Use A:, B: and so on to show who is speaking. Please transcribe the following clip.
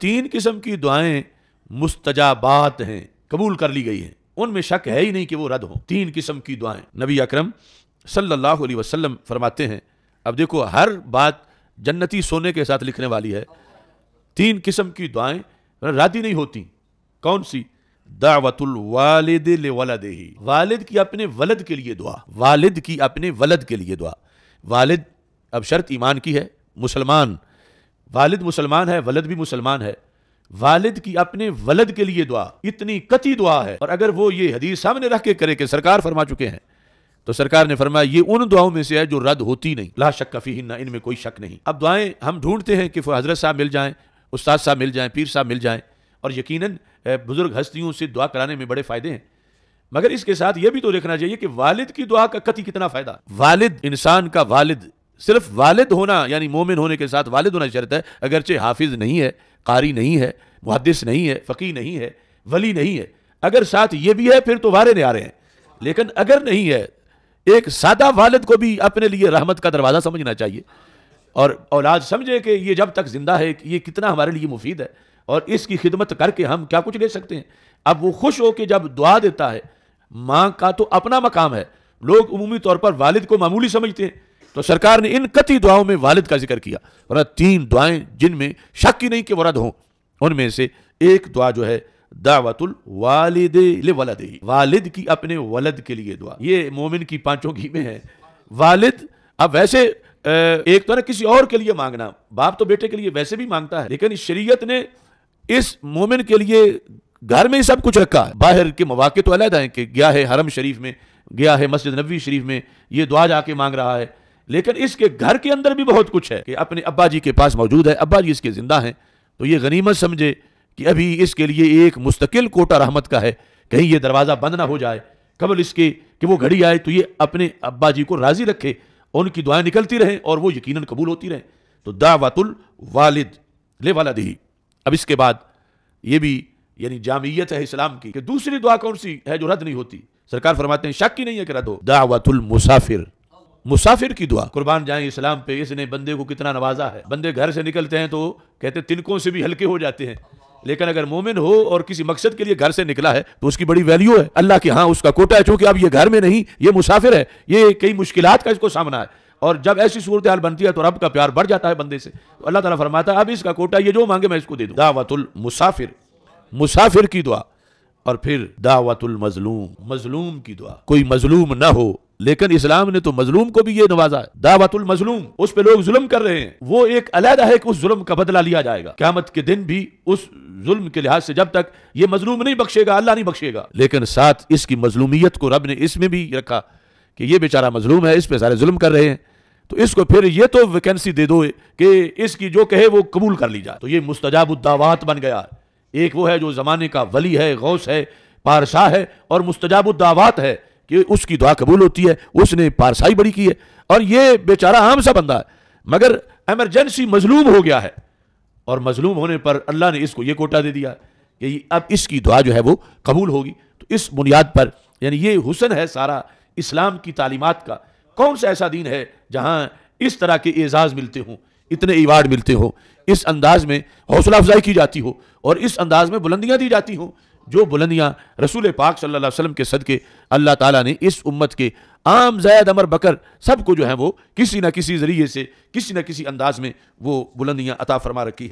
A: तीन किस्म की दुआएं मुस्तजाबात हैं कबूल कर ली गई हैं उनमें शक है ही नहीं कि वो रद्द हो तीन किस्म की दुआएं नबी अकरम सल्लल्लाहु अलैहि वसल्लम फरमाते हैं अब देखो हर बात जन्नती सोने के साथ लिखने वाली है तीन किस्म की दुआएं रद्द ही नहीं होती कौन सी दावतुल वालिद वालदे ही वालिद की अपने वलद के लिए दुआ वालिद की अपने वलद के लिए दुआ वालिद अब शर्त ईमान की है मुसलमान वालिद मुसलमान है वलद भी मुसलमान है वालिद की अपने वलद के लिए दुआ इतनी कति दुआ है और अगर वो ये हदीस सामने रख के करे कि सरकार फरमा चुके हैं तो सरकार ने फरमाया ये उन दुआओं में से है जो रद्द होती नहीं ला शक कफी ना इनमें कोई शक नहीं अब दुआएं हम ढूंढते हैं कि हजरत साहब मिल जाएं उस्ताद साहब मिल जाएं पीर साहब मिल जाएं और यकीनन बुजुर्ग हस्तियों से दुआ कराने में बड़े फायदे हैं मगर इसके साथ यह भी तो देखना चाहिए कि वालिद की दुआ का कति कितना फायदा वालिद इंसान का वालिद सिर्फ वालिद होना यानी मोमिन होने के साथ वालिद होना शर्त है अगरचे हाफिज नहीं है कारी नहीं है मुहदस नहीं है फ़की नहीं है वली नहीं है अगर साथ ये भी है फिर तो वारे नहीं आ रहे हैं लेकिन अगर नहीं है एक सादा वालिद को भी अपने लिए रहमत का दरवाज़ा समझना चाहिए और औलाद समझे कि ये जब तक ज़िंदा है ये कितना हमारे लिए मुफीद है और इसकी खिदमत करके हम क्या कुछ ले सकते हैं अब वो खुश हो के जब दुआ देता है माँ का तो अपना मकाम है लोग अमूमी तौर पर वालिद को मामूली समझते हैं तो सरकार ने इन कति दुआओं में वालिद का जिक्र किया वरना तीन दुआएं जिनमें शक की नहीं कि वरद हों उनमें से एक दुआ जो है दावतुल वालिद वलद वालिद की अपने वलद के लिए दुआ ये मोमिन की पांचों घी में है वालिद अब वैसे एक तो ना किसी और के लिए मांगना बाप तो बेटे के लिए वैसे भी मांगता है लेकिन शरीयत ने इस मोमिन के लिए घर में ही सब कुछ रखा है बाहर के मौाक़े तो अलग हैं कि गया है हरम शरीफ में गया है मस्जिद नबी शरीफ में ये दुआ जाके मांग रहा है लेकिन इसके घर के अंदर भी बहुत कुछ है कि अपने अब्बा जी के पास मौजूद है अब्बा जी इसके ज़िंदा हैं तो ये गनीमत समझे कि अभी इसके लिए एक मुस्तकिल कोटा रहमत का है कहीं ये दरवाज़ा बंद ना हो जाए कबल इसके कि वो घड़ी आए तो ये अपने अब्बा जी को राज़ी रखे उनकी दुआएं निकलती रहें और वो यकीन कबूल होती रहें तो दावतुल वालिद ले वाला दही अब इसके बाद ये भी यानी जामियत है इस्लाम की कि दूसरी दुआ कौन सी है जो रद्द नहीं होती सरकार फरमाते हैं शक ही नहीं है कि रद्द हो दावतुल मुसाफिर मुसाफिर की दुआ कुर्बान जाए इस्लाम पे इसने बंदे को कितना नवाजा है बंदे घर से निकलते हैं तो कहते तिनकों से भी हल्के हो जाते हैं लेकिन अगर मोमिन हो और किसी मकसद के लिए घर से निकला है तो उसकी बड़ी वैल्यू है अल्लाह के हाँ उसका कोटा है चूंकि अब ये घर में नहीं ये मुसाफिर है ये कई मुश्किल का इसको सामना है और जब ऐसी सूरत हाल बनती है तो रब का प्यार बढ़ जाता है बंदे से तो अल्लाह तरमाता फरमाता है अब इसका कोटा ये जो मांगे मैं इसको दे दूँ दावतुल मुसाफिर मुसाफिर की दुआ और फिर दावतुल मजलूम मजलूम की दुआ कोई मजलूम ना हो लेकिन इस्लाम ने तो मजलूम को भी ये नवाजा है दावतुल मजलूम उस पर लोग जुल्म कर रहे हैं वो एक अलहदा है कि उस जुल्म का बदला लिया जाएगा क्यामत के दिन भी उस जुल्म के लिहाज से जब तक ये मजलूम नहीं बख्शेगा अल्लाह नहीं बख्शेगा लेकिन साथ इसकी मजलूमियत को रब ने इसमें भी रखा कि ये बेचारा मजलूम है इस पर सारे जुल्म कर रहे हैं तो इसको फिर ये तो वैकेंसी दे दो कि इसकी जो कहे वो कबूल कर ली जाए तो ये मुस्तजाबुद्दावात बन गया है एक वो है जो ज़माने का वली है गौस है पारशाह है और मुस्तजाबुद्दावात है कि उसकी दुआ कबूल होती है उसने पारसाई बड़ी की है और ये बेचारा आम सा बंदा है मगर एमरजेंसी मजलूम हो गया है और मजलूम होने पर अल्लाह ने इसको ये कोटा दे दिया कि अब इसकी दुआ जो है वो कबूल होगी तो इस बुनियाद पर यानी ये हुसन है सारा इस्लाम की तालीमत का कौन सा ऐसा दिन है जहाँ इस तरह के एजाज़ मिलते हों इतने अवार्ड मिलते हों इस अंदाज में हौसला अफजाई की जाती हो और इस अंदाज में बुलंदियाँ दी जाती हों जो बुलंदियाँ रसूल पाक सल्लल्लाहु अलैहि वसल्लम के सदक़े अल्लाह ताला ने इस उम्मत के आम जैद अमर बकर सबको जो है वो किसी न किसी ज़रिए से किसी न किसी अंदाज में वो बुलंदियाँ अता फरमा रखी हैं